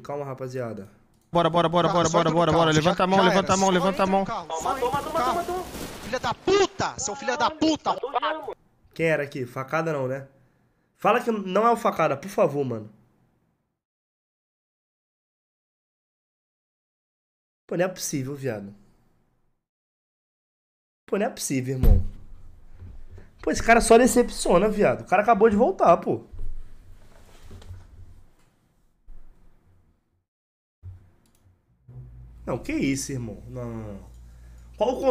Calma, rapaziada. Bora, bora, bora, bora, bora, bora, bora, bora. Levanta a mão, levanta a mão, levanta a mão. Matou, matou, matou, matou. Filha da puta! Seu filho da puta! Quem era aqui? Facada não, né? Fala que não é o facada, por favor, mano. Pô, não é possível, viado. Pô, não é possível, irmão. Pô, esse cara só decepciona, viado. O cara acabou de voltar, pô. Não, que isso, irmão? Não, não, não. Qual o